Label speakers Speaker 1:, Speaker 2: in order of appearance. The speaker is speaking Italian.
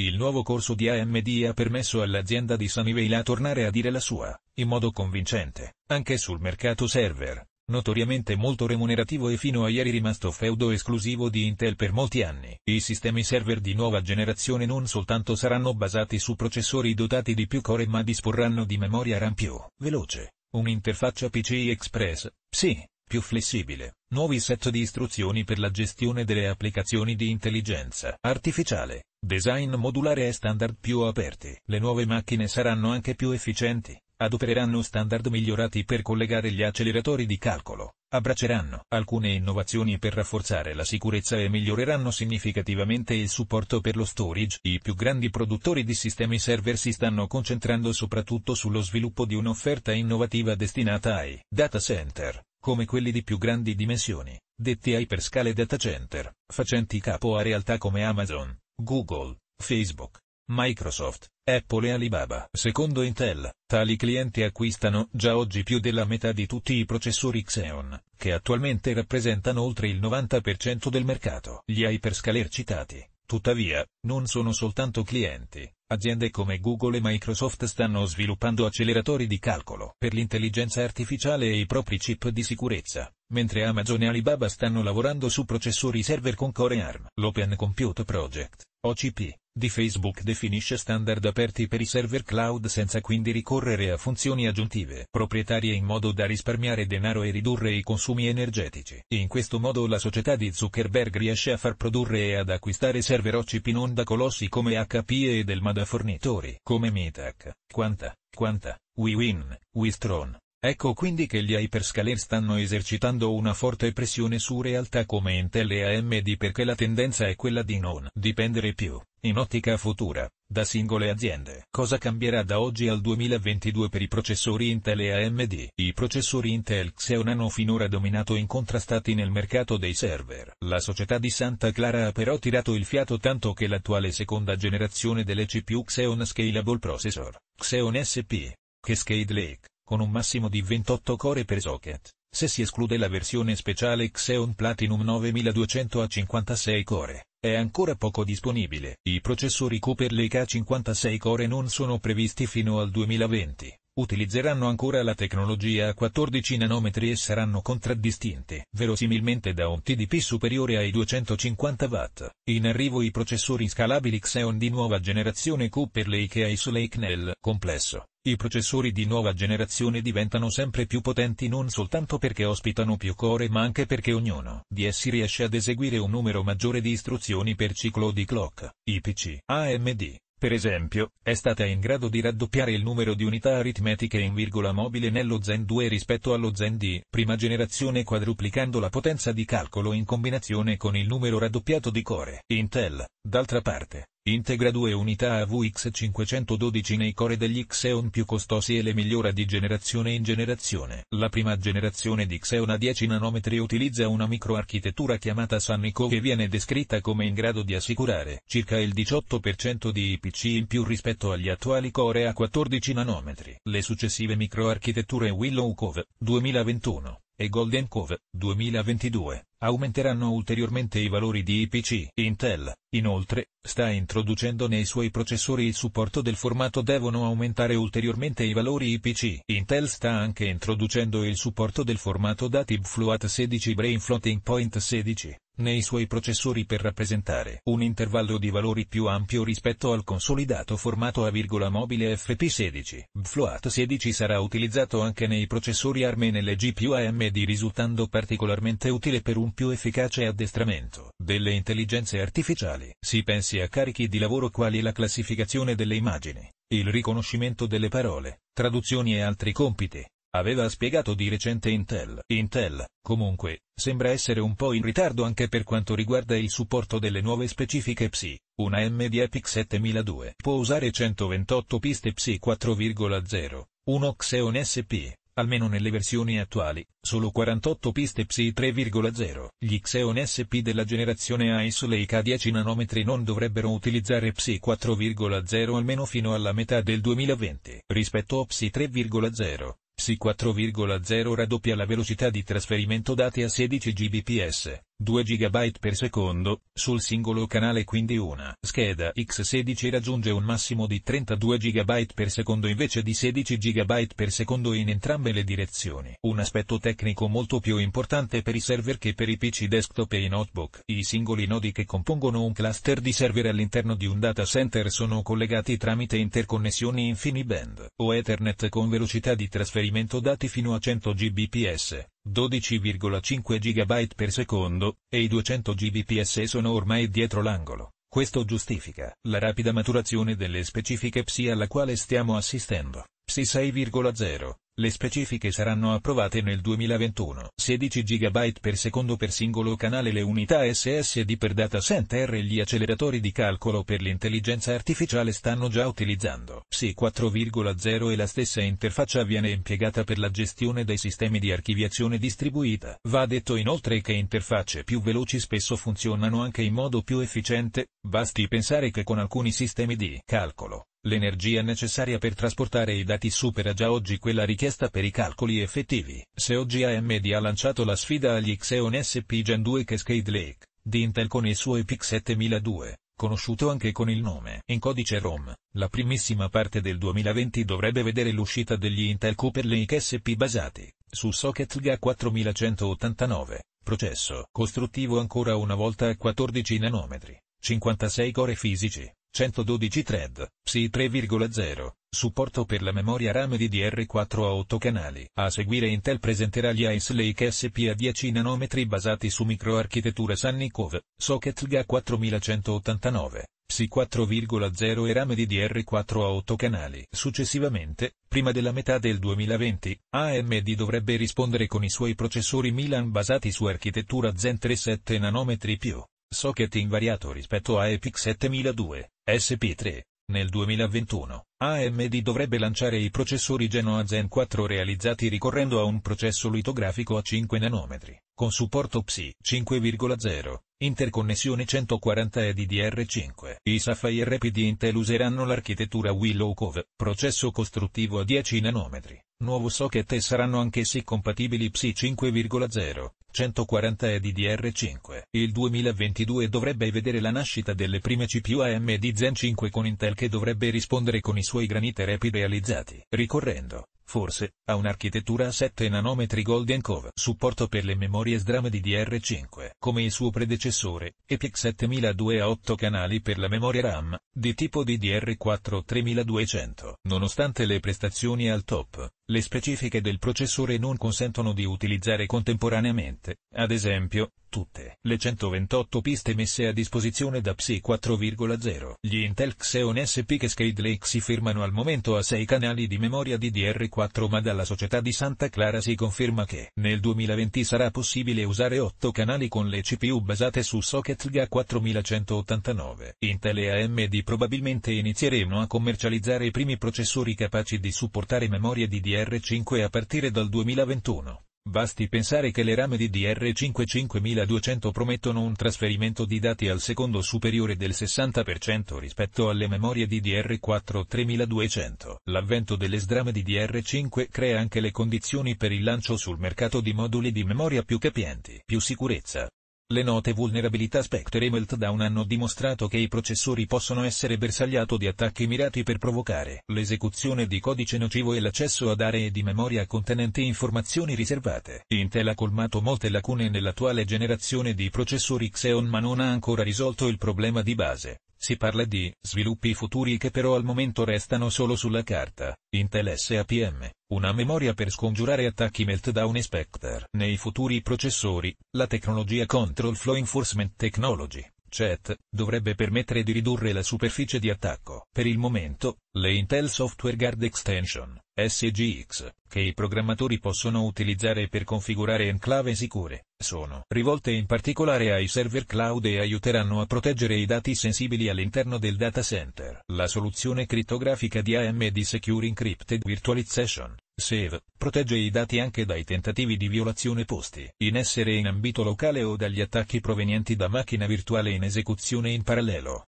Speaker 1: Il nuovo corso di AMD ha permesso all'azienda di Sunnyvale a tornare a dire la sua, in modo convincente, anche sul mercato server, notoriamente molto remunerativo e fino a ieri rimasto feudo esclusivo di Intel per molti anni. I sistemi server di nuova generazione non soltanto saranno basati su processori dotati di più core ma disporranno di memoria RAM più veloce, un'interfaccia PCI Express, sì, più flessibile, nuovi set di istruzioni per la gestione delle applicazioni di intelligenza artificiale, Design modulare e standard più aperti. Le nuove macchine saranno anche più efficienti, adopereranno standard migliorati per collegare gli acceleratori di calcolo, abbracceranno alcune innovazioni per rafforzare la sicurezza e miglioreranno significativamente il supporto per lo storage. I più grandi produttori di sistemi server si stanno concentrando soprattutto sullo sviluppo di un'offerta innovativa destinata ai data center, come quelli di più grandi dimensioni, detti hyperscale data center, facenti capo a realtà come Amazon, Google, Facebook, Microsoft, Apple e Alibaba. Secondo Intel, tali clienti acquistano già oggi più della metà di tutti i processori Xeon, che attualmente rappresentano oltre il 90% del mercato. Gli hyperscaler citati Tuttavia, non sono soltanto clienti. Aziende come Google e Microsoft stanno sviluppando acceleratori di calcolo per l'intelligenza artificiale e i propri chip di sicurezza, mentre Amazon e Alibaba stanno lavorando su processori server con Core ARM. L'Open Compute Project, OCP, di Facebook definisce standard aperti per i server cloud senza quindi ricorrere a funzioni aggiuntive proprietarie in modo da risparmiare denaro e ridurre i consumi energetici. In questo modo la società di Zuckerberg riesce a far produrre e ad acquistare server OCP non da colossi come HP e Delma da fornitori come Mitac, Quanta, Quanta, WeWin, WeStron, Ecco quindi che gli hyperscaler stanno esercitando una forte pressione su realtà come Intel e AMD perché la tendenza è quella di non dipendere più, in ottica futura, da singole aziende. Cosa cambierà da oggi al 2022 per i processori Intel e AMD? I processori Intel Xeon hanno finora dominato incontrastati nel mercato dei server. La società di Santa Clara ha però tirato il fiato tanto che l'attuale seconda generazione delle CPU Xeon Scalable Processor, Xeon SP, che Scade Lake, con un massimo di 28 core per socket, se si esclude la versione speciale Xeon Platinum 9200 a 56 core. È ancora poco disponibile. I processori Cooper Lake a 56 core non sono previsti fino al 2020. Utilizzeranno ancora la tecnologia a 14 nanometri e saranno contraddistinti verosimilmente da un TDP superiore ai 250 watt. In arrivo i processori scalabili Xeon di nuova generazione Cooper Lake e Ice Lake nel complesso i processori di nuova generazione diventano sempre più potenti non soltanto perché ospitano più core ma anche perché ognuno di essi riesce ad eseguire un numero maggiore di istruzioni per ciclo di clock. I PC AMD, per esempio, è stata in grado di raddoppiare il numero di unità aritmetiche in virgola mobile nello Zen 2 rispetto allo Zen D, prima generazione quadruplicando la potenza di calcolo in combinazione con il numero raddoppiato di core. Intel, d'altra parte, Integra due unità AVX512 nei core degli Xeon più costosi e le migliora di generazione in generazione. La prima generazione di Xeon a 10 nanometri utilizza una microarchitettura chiamata Sanico che viene descritta come in grado di assicurare circa il 18% di IPC in più rispetto agli attuali core a 14 nanometri. Le successive microarchitetture Willow Cove 2021 e Golden Cove 2022 aumenteranno ulteriormente i valori di IPC. Intel, inoltre, sta introducendo nei suoi processori il supporto del formato devono aumentare ulteriormente i valori IPC. Intel sta anche introducendo il supporto del formato DATIB Fluat 16 Brain Floating Point 16 nei suoi processori per rappresentare un intervallo di valori più ampio rispetto al consolidato formato a virgola mobile FP16. BFloat 16 sarà utilizzato anche nei processori ARM e nelle GPU AMD risultando particolarmente utile per un più efficace addestramento delle intelligenze artificiali. Si pensi a carichi di lavoro quali la classificazione delle immagini, il riconoscimento delle parole, traduzioni e altri compiti. Aveva spiegato di recente Intel. Intel, comunque, sembra essere un po' in ritardo anche per quanto riguarda il supporto delle nuove specifiche PSI. Una AMD Epic 7002 può usare 128 piste PSI 4.0, un Xeon SP, almeno nelle versioni attuali, solo 48 piste PSI 3.0. Gli Xeon SP della generazione Ice Lake a 10 nanometri non dovrebbero utilizzare PSI 4.0 almeno fino alla metà del 2020. Rispetto a PSI 3.0, Psi 4,0 raddoppia la velocità di trasferimento dati a 16 gbps. 2 GB per secondo, sul singolo canale quindi una scheda X16 raggiunge un massimo di 32 GB per secondo invece di 16 GB per secondo in entrambe le direzioni. Un aspetto tecnico molto più importante per i server che per i PC desktop e i notebook. I singoli nodi che compongono un cluster di server all'interno di un data center sono collegati tramite interconnessioni InfiniBand o Ethernet con velocità di trasferimento dati fino a 100 Gbps. 12,5 GB per secondo, e i 200 Gbps sono ormai dietro l'angolo. Questo giustifica la rapida maturazione delle specifiche PSI alla quale stiamo assistendo. PSI 6,0, le specifiche saranno approvate nel 2021. 16 GB per secondo per singolo canale le unità SSD per data center e gli acceleratori di calcolo per l'intelligenza artificiale stanno già utilizzando. Sì 4.0 e la stessa interfaccia viene impiegata per la gestione dei sistemi di archiviazione distribuita. Va detto inoltre che interfacce più veloci spesso funzionano anche in modo più efficiente, basti pensare che con alcuni sistemi di calcolo L'energia necessaria per trasportare i dati supera già oggi quella richiesta per i calcoli effettivi. Se oggi AMD ha lanciato la sfida agli Xeon SP Gen 2 Cascade Lake, di Intel con i suoi PIC 7002, conosciuto anche con il nome in codice ROM, la primissima parte del 2020 dovrebbe vedere l'uscita degli Intel Cooper Lake SP basati su socket GA 4189, processo costruttivo ancora una volta a 14 nanometri, 56 core fisici 112 thread, PSI 3.0, supporto per la memoria RAM DDR4 a 8 canali. A seguire Intel presenterà gli Ice Lake SP a 10 nanometri basati su microarchitetture Sannikov, socket GA 4189. PSI 4.0 e RAM DDR4 a 8 canali. Successivamente, prima della metà del 2020, AMD dovrebbe rispondere con i suoi processori Milan basati su architettura Zen 3 7 nanometri più socket invariato rispetto a EPIC 7002, SP3. Nel 2021, AMD dovrebbe lanciare i processori Genoa Zen 4 realizzati ricorrendo a un processo litografico a 5 nanometri, con supporto PSI 5,0, interconnessione 140 e DDR5. I Sapphire di Intel useranno l'architettura Willow Cove, processo costruttivo a 10 nanometri, nuovo socket e saranno anch'essi compatibili PSI 5,0, 140 e DDR5. Il 2022 dovrebbe vedere la nascita delle prime CPU AMD Zen 5 con Intel che dovrebbe rispondere con i suoi granite rapid realizzati, ricorrendo, forse, a un'architettura a 7 nanometri Golden Cove, supporto per le memorie SDRAM di DR5, come il suo predecessore, EPIC 7002 a 8 canali per la memoria RAM, di tipo DDR4 3200. Nonostante le prestazioni al top, le specifiche del processore non consentono di utilizzare contemporaneamente, ad esempio, tutte le 128 piste messe a disposizione da PSI 4.0. Gli Intel Xeon SP che Skade Lake si fermano al momento a 6 canali di memoria DDR4 ma dalla società di Santa Clara si conferma che nel 2020 sarà possibile usare 8 canali con le CPU basate su socket GA 4189. Intel e AMD probabilmente inizieremo a commercializzare i primi processori capaci di supportare memoria DDR4 DR5 a partire dal 2021. Basti pensare che le rame di DR5 5200 promettono un trasferimento di dati al secondo superiore del 60% rispetto alle memorie di DR4 3200. L'avvento delle sdrame di DR5 crea anche le condizioni per il lancio sul mercato di moduli di memoria più capienti, più sicurezza, le note vulnerabilità Spectre e Meltdown hanno dimostrato che i processori possono essere bersagliato di attacchi mirati per provocare l'esecuzione di codice nocivo e l'accesso ad aree di memoria contenenti informazioni riservate. Intel ha colmato molte lacune nell'attuale generazione di processori Xeon ma non ha ancora risolto il problema di base. Si parla di sviluppi futuri che però al momento restano solo sulla carta. Intel SAPM, una memoria per scongiurare attacchi meltdown e Spectre. Nei futuri processori, la tecnologia Control Flow Enforcement Technology CET, dovrebbe permettere di ridurre la superficie di attacco. Per il momento, le Intel Software Guard Extension, SGX, che i programmatori possono utilizzare per configurare enclave sicure, sono rivolte in particolare ai server cloud e aiuteranno a proteggere i dati sensibili all'interno del data center. La soluzione criptografica di AMD Secure Encrypted Virtualization SAVE protegge i dati anche dai tentativi di violazione posti in essere in ambito locale o dagli attacchi provenienti da macchina virtuale in esecuzione in parallelo.